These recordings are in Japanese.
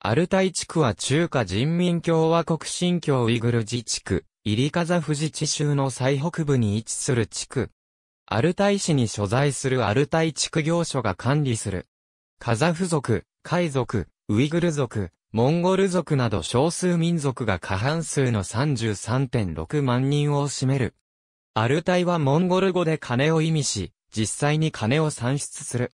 アルタイ地区は中華人民共和国新疆ウイグル自治区、イリカザフジ地州の最北部に位置する地区。アルタイ市に所在するアルタイ地区業所が管理する。カザフ族、海族、ウイグル族、モンゴル族など少数民族が過半数の33.6万人を占める。アルタイはモンゴル語で金を意味し、実際に金を産出する。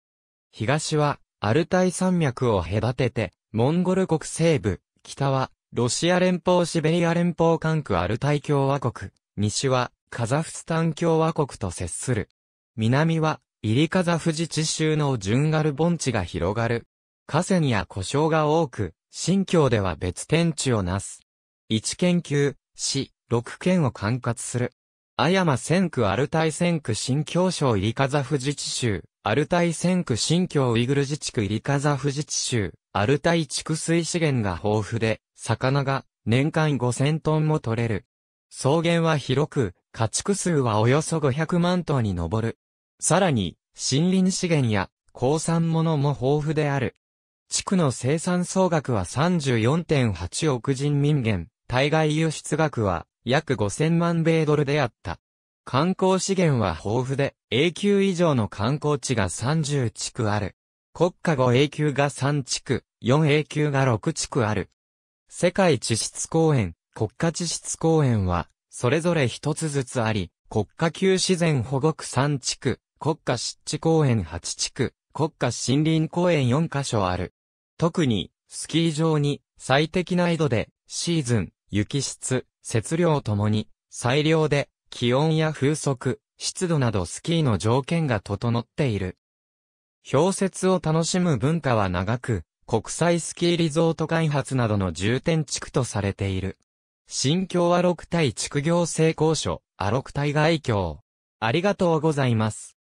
東は、アルタイ山脈を隔てて、モンゴル国西部、北は、ロシア連邦シベリア連邦管区アルタイ共和国、西は、カザフスタン共和国と接する。南は、イリカザフ自治州のジュンガル盆地が広がる。河川や故障が多く、新疆では別天地をなす。1県級、市、6県を管轄する。アヤマ戦区アルタイ戦区新疆省イリカザフ自治州、アルタイ戦区新疆ウイグル自治区イリカザフ自治州、アルタイ蓄水資源が豊富で、魚が年間5000トンも取れる。草原は広く、家畜数はおよそ500万頭に上る。さらに、森林資源や鉱産物も豊富である。地区の生産総額は34.8億人民元、対外輸出額は約5000万米ドルであった。観光資源は豊富で、永久以上の観光地が30地区ある。国家5永久が3地区、4永久が6地区ある。世界地質公園、国家地質公園は、それぞれ一つずつあり、国家級自然保護区3地区、国家湿地公園8地区、国家森林公園4カ所ある。特に、スキー場に最適な緯度で、シーズン、雪質、雪量ともに、最良で、気温や風速、湿度などスキーの条件が整っている。氷雪を楽しむ文化は長く、国際スキーリゾート開発などの重点地区とされている。新京アロクタイ地区行政公所、アロクタイ外京。ありがとうございます。